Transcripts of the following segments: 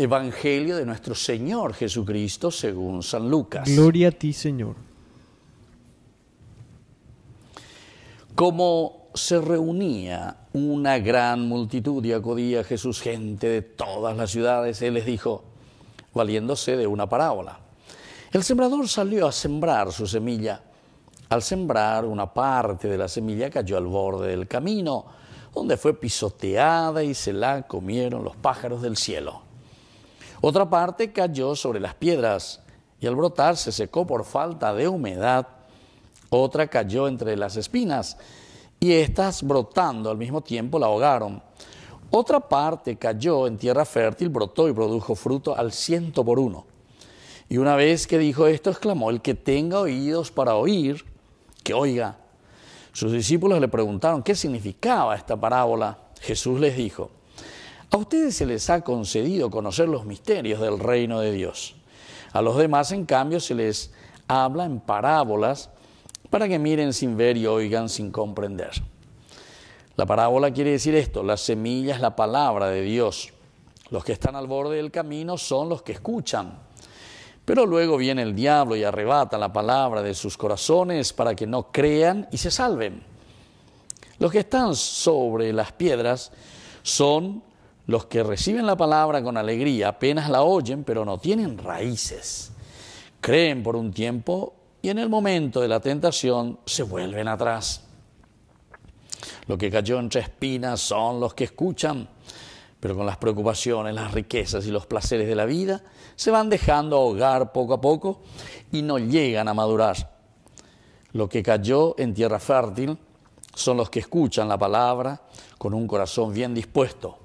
Evangelio de nuestro Señor Jesucristo según San Lucas. Gloria a ti, Señor. Como se reunía una gran multitud y acudía a Jesús gente de todas las ciudades, Él les dijo, valiéndose de una parábola. El sembrador salió a sembrar su semilla. Al sembrar, una parte de la semilla cayó al borde del camino, donde fue pisoteada y se la comieron los pájaros del cielo. Otra parte cayó sobre las piedras y al brotar se secó por falta de humedad. Otra cayó entre las espinas y éstas brotando al mismo tiempo la ahogaron. Otra parte cayó en tierra fértil, brotó y produjo fruto al ciento por uno. Y una vez que dijo esto, exclamó, el que tenga oídos para oír, que oiga. Sus discípulos le preguntaron qué significaba esta parábola. Jesús les dijo, a ustedes se les ha concedido conocer los misterios del reino de Dios. A los demás, en cambio, se les habla en parábolas para que miren sin ver y oigan sin comprender. La parábola quiere decir esto, la semilla es la palabra de Dios. Los que están al borde del camino son los que escuchan. Pero luego viene el diablo y arrebata la palabra de sus corazones para que no crean y se salven. Los que están sobre las piedras son los que reciben la palabra con alegría apenas la oyen, pero no tienen raíces. Creen por un tiempo y en el momento de la tentación se vuelven atrás. Lo que cayó entre espinas son los que escuchan, pero con las preocupaciones, las riquezas y los placeres de la vida se van dejando ahogar poco a poco y no llegan a madurar. Lo que cayó en tierra fértil son los que escuchan la palabra con un corazón bien dispuesto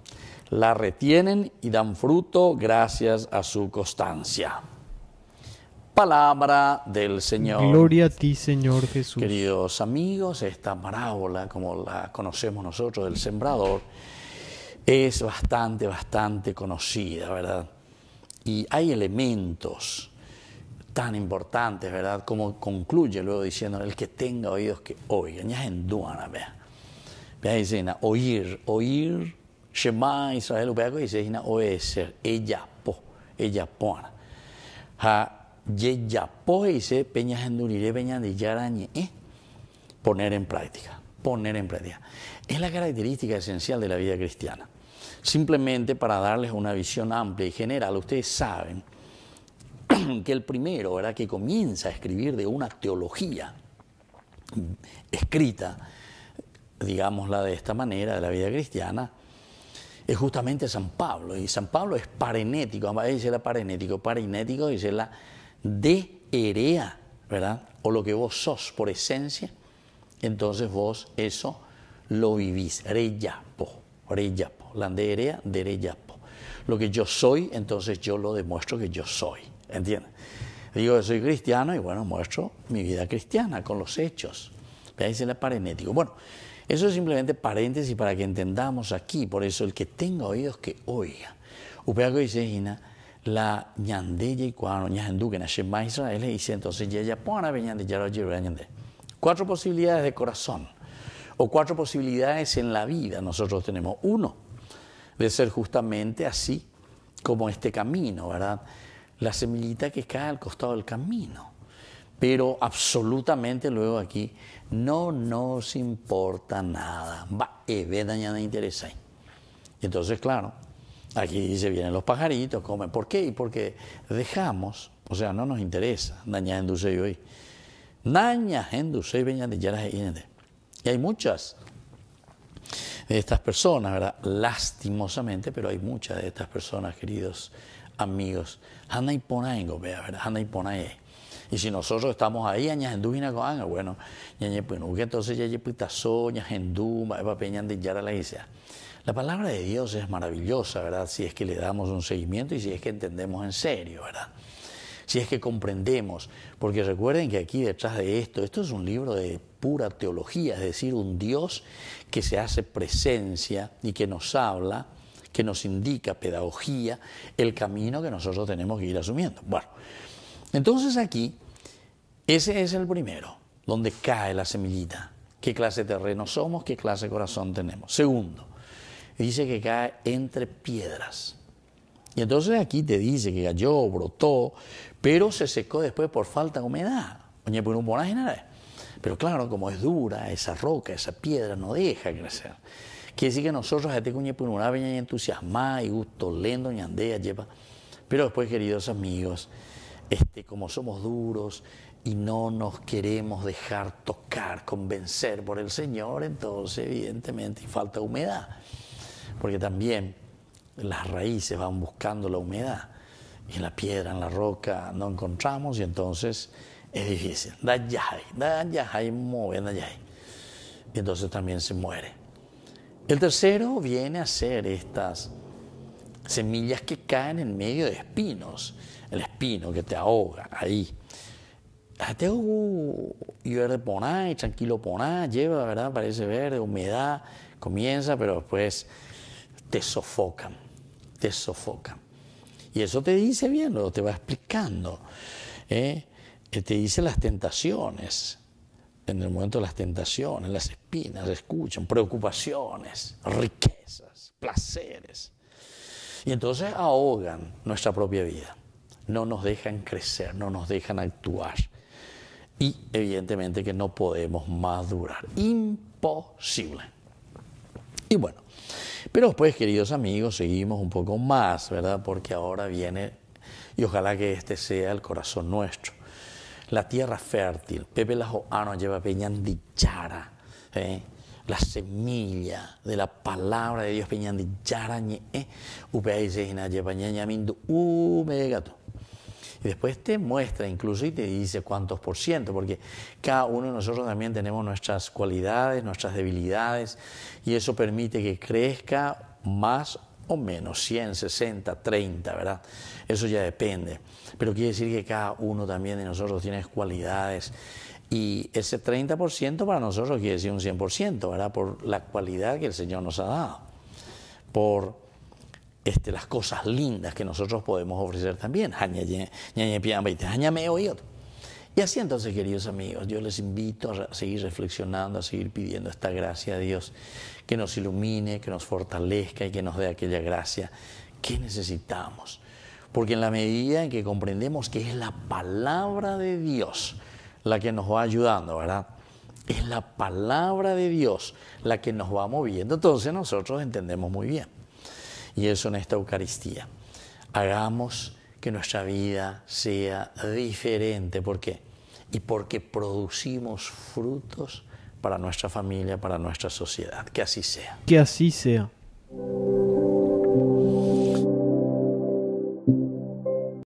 la retienen y dan fruto gracias a su constancia. Palabra del Señor. Gloria a ti, Señor Jesús. Queridos amigos, esta parábola, como la conocemos nosotros del sembrador, es bastante, bastante conocida, ¿verdad? Y hay elementos tan importantes, ¿verdad? Como concluye luego diciendo, el que tenga oídos que oigan, ya es en duana, vea. Vea, oír, oír Shema Israel peña peña ¿eh? Poner en práctica, poner en práctica. Es la característica esencial de la vida cristiana. Simplemente para darles una visión amplia y general, ustedes saben que el primero era que comienza a escribir de una teología escrita, digámosla de esta manera, de la vida cristiana, es justamente San Pablo. Y San Pablo es parenético, dice la parenético, parenético dice la de herea, ¿verdad? O lo que vos sos por esencia, entonces vos eso lo vivís, reyapo, reyapo, la de herea, de Lo que yo soy, entonces yo lo demuestro que yo soy, ¿entiendes? Digo que soy cristiano y bueno, muestro mi vida cristiana con los hechos. dice la parenético. Bueno, eso es simplemente paréntesis para que entendamos aquí, por eso el que tenga oídos que oiga. la dice Cuatro posibilidades de corazón, o cuatro posibilidades en la vida nosotros tenemos. Uno, de ser justamente así como este camino, ¿verdad? La semillita que cae al costado del camino pero absolutamente luego aquí no nos importa nada. Va, eh, ve dañada interesa. Entonces, claro, aquí se vienen los pajaritos, comen. ¿Por qué? Porque dejamos, o sea, no nos interesa, dañada y hoy. Naña Hendusei Y hay muchas de estas personas, ¿verdad? Lastimosamente, pero hay muchas de estas personas, queridos amigos. Hanai Ponaengo, vea, ¿verdad? y Ponae. Y si nosotros estamos ahí, añahendú y bueno, ñañe, pues, entonces va peñando peñan yara la iglesia. La palabra de Dios es maravillosa, ¿verdad? Si es que le damos un seguimiento y si es que entendemos en serio, ¿verdad? Si es que comprendemos, porque recuerden que aquí detrás de esto, esto es un libro de pura teología, es decir, un Dios que se hace presencia y que nos habla, que nos indica pedagogía, el camino que nosotros tenemos que ir asumiendo. Bueno, entonces aquí, ese es el primero, donde cae la semillita. ¿Qué clase de terreno somos? ¿Qué clase de corazón tenemos? Segundo, dice que cae entre piedras. Y entonces aquí te dice que cayó, brotó, pero se secó después por falta de humedad. Pues, pero claro, como es dura, esa roca, esa piedra no deja crecer. Quiere decir que nosotros, este pues, entusiasmar y gusto, lendo, ñandea, lleva. Pero después, queridos amigos, este, como somos duros y no nos queremos dejar tocar, convencer por el Señor, entonces evidentemente falta humedad, porque también las raíces van buscando la humedad y en la piedra, en la roca no encontramos y entonces es difícil. Da yahai, da yahai, Y entonces también se muere. El tercero viene a hacer estas semillas que caen en medio de espinos, el espino que te ahoga ahí. y verde poná y tranquilo poná, lleva, ¿verdad? Parece verde, humedad, comienza, pero después te sofocan, te sofocan. Y eso te dice bien, lo te va explicando. ¿eh? Te dice las tentaciones, en el momento de las tentaciones, las espinas, escuchan, preocupaciones, riquezas, placeres. Y entonces ahogan nuestra propia vida, no nos dejan crecer, no nos dejan actuar. Y evidentemente que no podemos madurar. Imposible. Y bueno, pero pues queridos amigos, seguimos un poco más, ¿verdad? Porque ahora viene, y ojalá que este sea el corazón nuestro, la tierra fértil. Pepe Lajoano ah, lleva dichara ¿eh? la semilla de la palabra de Dios peñandi yarañe gato. Y después te muestra incluso y te dice cuántos por ciento, porque cada uno de nosotros también tenemos nuestras cualidades, nuestras debilidades, y eso permite que crezca más o menos 160, 30, ¿verdad? Eso ya depende. Pero quiere decir que cada uno también de nosotros tiene cualidades y ese 30% para nosotros quiere decir un 100%, ¿verdad? Por la cualidad que el Señor nos ha dado, por este, las cosas lindas que nosotros podemos ofrecer también. Y así entonces, queridos amigos, yo les invito a seguir reflexionando, a seguir pidiendo esta gracia a Dios, que nos ilumine, que nos fortalezca y que nos dé aquella gracia que necesitamos. Porque en la medida en que comprendemos que es la palabra de Dios, la que nos va ayudando, ¿verdad? Es la palabra de Dios la que nos va moviendo. Entonces nosotros entendemos muy bien. Y eso en esta Eucaristía. Hagamos que nuestra vida sea diferente. ¿Por qué? Y porque producimos frutos para nuestra familia, para nuestra sociedad. Que así sea. Que así sea.